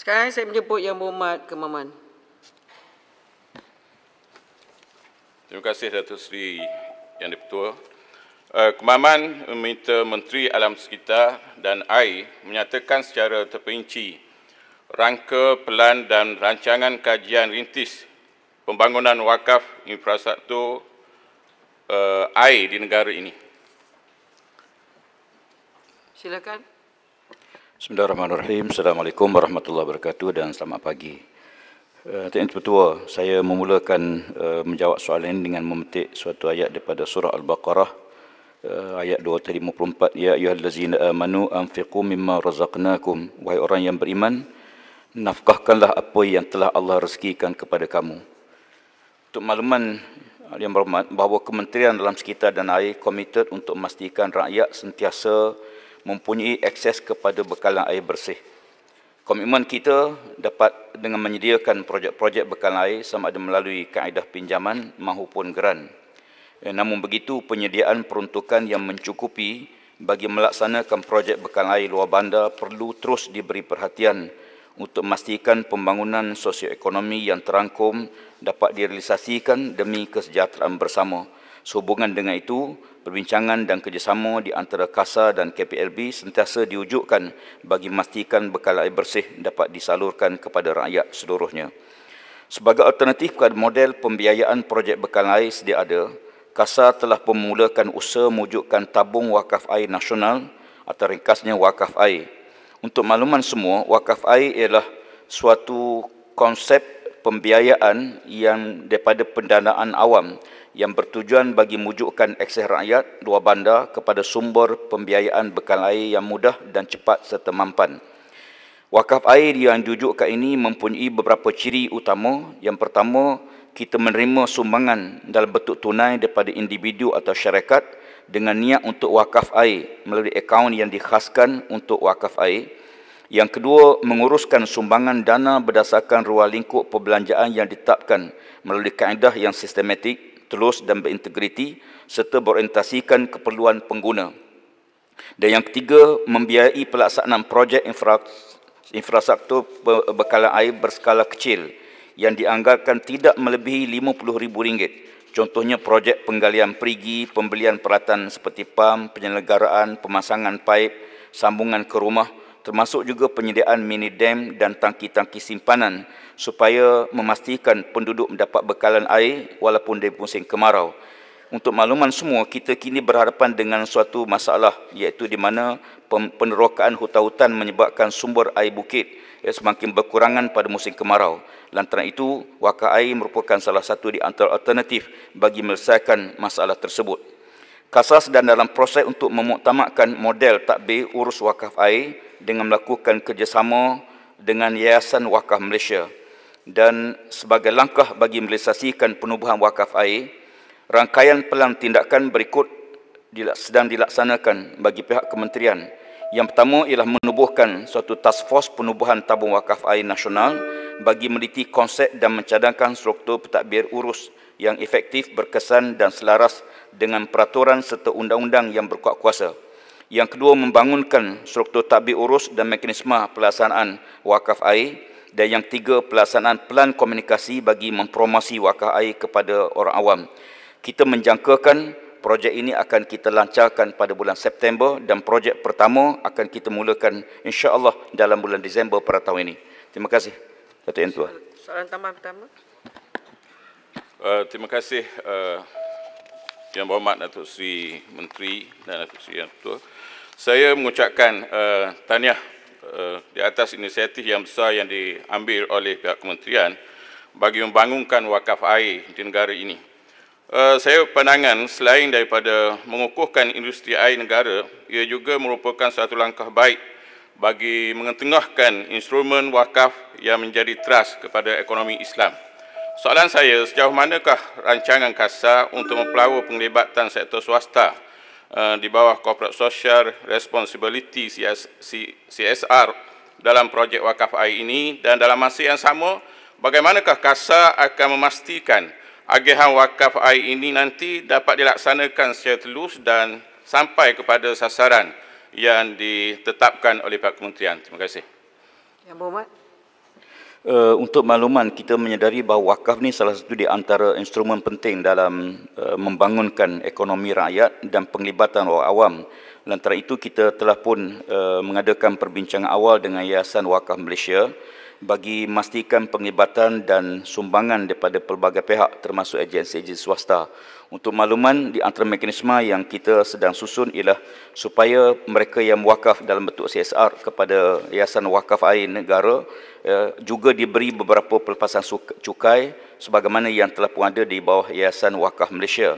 Sekarang saya menjemput Yang Berhormat Kemaman. Terima kasih Datuk Seri Yang Dipertua. Eh, kemaman meminta Menteri Alam Sekitar dan AI menyatakan secara terperinci rangka pelan dan rancangan kajian rintis pembangunan wakaf infrastruktur eh, AI di negara ini. Silakan. Bismillahirrahmanirrahim. Assalamualaikum warahmatullahi wabarakatuh dan selamat pagi. Tuan uh, eh, Ketua, saya memulakan eh, menjawab soalan ini dengan memetik suatu ayat daripada surah Al-Baqarah uh, ayat 254 ya ayyuhallazina amanu anfiqu mimma razaqnakum wahai orang yang beriman nafkahkanlah apa yang telah Allah rezekikan kepada kamu. Untuk makluman yang berhormat bahawa kementerian dalam sekitar dan air komited untuk memastikan rakyat sentiasa mempunyai akses kepada bekalan air bersih. Komitmen kita dapat dengan menyediakan projek-projek bekalan air sama ada melalui kaedah pinjaman maupun geran. Eh, namun begitu, penyediaan peruntukan yang mencukupi bagi melaksanakan projek bekalan air luar bandar perlu terus diberi perhatian untuk memastikan pembangunan sosioekonomi yang terangkum dapat direalisasikan demi kesejahteraan bersama. Sehubungan dengan itu, Perbincangan dan kerjasama di antara KASA dan KPLB sentiasa diwujudkan bagi memastikan bekal air bersih dapat disalurkan kepada rakyat seluruhnya. Sebagai alternatif kepada model pembiayaan projek bekal air sedia ada, KASA telah memulakan usaha mewujudkan tabung wakaf air nasional atau ringkasnya wakaf air. Untuk makluman semua, wakaf air ialah suatu konsep pembiayaan yang daripada pendanaan awam yang bertujuan bagi mujukkan akses rakyat dua bandar kepada sumber pembiayaan bekal air yang mudah dan cepat serta mampan. Wakaf air yang jujukkan ini mempunyai beberapa ciri utama. Yang pertama, kita menerima sumbangan dalam bentuk tunai daripada individu atau syarikat dengan niat untuk wakaf air melalui akaun yang dikhaskan untuk wakaf air. Yang kedua, menguruskan sumbangan dana berdasarkan ruang lingkup perbelanjaan yang ditetapkan melalui kaedah yang sistematik telus dan berintegriti serta berorientasikan keperluan pengguna. Dan yang ketiga, membiayai pelaksanaan projek infrastruktur bekalan air berskala kecil yang dianggarkan tidak melebihi RM50,000. Contohnya projek penggalian perigi, pembelian peralatan seperti pam, penyelenggaraan, pemasangan paip, sambungan ke rumah, termasuk juga penyediaan mini dam dan tangki-tangki simpanan supaya memastikan penduduk mendapat bekalan air walaupun di musim kemarau. Untuk makluman semua, kita kini berhadapan dengan suatu masalah iaitu di mana penerokaan hutan-hutan menyebabkan sumber air bukit ia semakin berkurangan pada musim kemarau. Lantaran itu, wakar air merupakan salah satu di antara alternatif bagi menyelesaikan masalah tersebut kasas dan dalam proses untuk memuktamadkan model takbir urus wakaf air dengan melakukan kerjasama dengan Yayasan Wakaf Malaysia dan sebagai langkah bagi melesasikan penubuhan wakaf air rangkaian pelan tindakan berikut sedang dilaksanakan bagi pihak kementerian yang pertama ialah menubuhkan suatu task force penubuhan tabung wakaf air nasional bagi meliti konsep dan mencadangkan struktur pentadbir urus yang efektif, berkesan dan selaras dengan peraturan serta undang-undang yang berkuat kuasa. Yang kedua, membangunkan struktur tadbir urus dan mekanisme pelaksanaan wakaf air. Dan yang tiga, pelaksanaan pelan komunikasi bagi mempromosi wakaf air kepada orang awam. Kita menjangkakan projek ini akan kita lancarkan pada bulan September dan projek pertama akan kita mulakan insya-Allah dalam bulan Disember pada tahun ini. Terima kasih. Datuk Yang Tua. Soalan tambahan pertama. Uh, terima kasih uh, yang berhormat Datuk Seri Menteri dan Datuk Seri Yang Ketua. Saya mengucapkan uh, tahniah uh, di atas inisiatif yang besar yang diambil oleh pihak kementerian bagi membangunkan wakaf air di negara ini. Uh, saya pandangan selain daripada mengukuhkan industri air negara, ia juga merupakan satu langkah baik bagi mengetengahkan instrumen wakaf yang menjadi trust kepada ekonomi Islam. Soalan saya, sejauh manakah rancangan KASA untuk mempelawa penglibatan sektor swasta uh, di bawah Corporate Social Responsibility CSR dalam projek wakaf air ini dan dalam masa yang sama, bagaimanakah KASA akan memastikan agihan wakaf air ini nanti dapat dilaksanakan secara telus dan sampai kepada sasaran yang ditetapkan oleh Pak Kementerian. Terima kasih. Yang berhormat, Eh, untuk makluman kita menyedari bahawa wakaf ni salah satu di antara instrumen penting dalam uh, membangunkan ekonomi rakyat dan penglibatan orang awam. Lantaran itu kita telah pun uh, mengadakan perbincangan awal dengan Yayasan Wakaf Malaysia bagi memastikan penglibatan dan sumbangan daripada pelbagai pihak termasuk agensi-agensi swasta. Untuk makluman, di antara mekanisme yang kita sedang susun ialah supaya mereka yang wakaf dalam bentuk CSR kepada Yayasan Wakaf Air Negara eh, juga diberi beberapa pelepasan cukai sebagaimana yang telah pun ada di bawah Yayasan Wakaf Malaysia.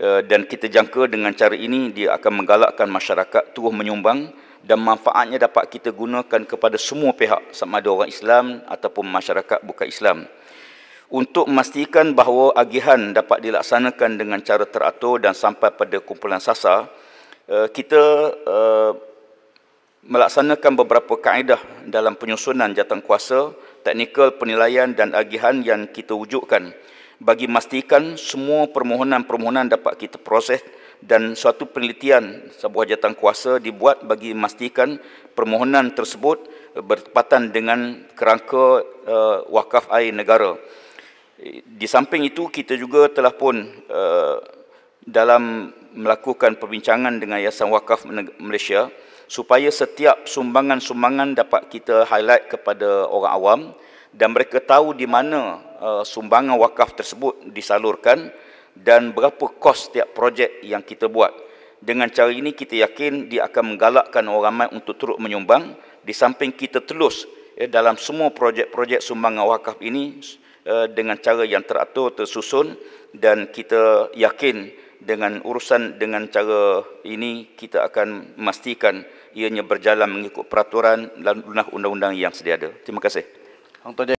Eh, dan kita jangka dengan cara ini dia akan menggalakkan masyarakat terus menyumbang dan manfaatnya dapat kita gunakan kepada semua pihak sama ada orang Islam ataupun masyarakat bukan Islam untuk memastikan bahawa agihan dapat dilaksanakan dengan cara teratur dan sampai pada kumpulan sasar eh, kita eh, melaksanakan beberapa kaedah dalam penyusunan kuasa teknikal penilaian dan agihan yang kita wujudkan bagi memastikan semua permohonan-permohonan dapat kita proses dan suatu penelitian sebuah jawatan kuasa dibuat bagi memastikan permohonan tersebut eh, bertepatan dengan kerangka uh, wakaf air negara. Di samping itu kita juga telah pun uh, dalam melakukan perbincangan dengan Yayasan Wakaf Malaysia supaya setiap sumbangan-sumbangan dapat kita highlight kepada orang awam dan mereka tahu di mana uh, sumbangan wakaf tersebut disalurkan dan berapa kos setiap projek yang kita buat. Dengan cara ini kita yakin dia akan menggalakkan orang ramai untuk turut menyumbang di samping kita telus ya, eh, dalam semua projek-projek sumbangan wakaf ini uh, dengan cara yang teratur tersusun dan kita yakin dengan urusan dengan cara ini kita akan memastikan ianya berjalan mengikut peraturan dan undang-undang yang sedia ada. Terima kasih.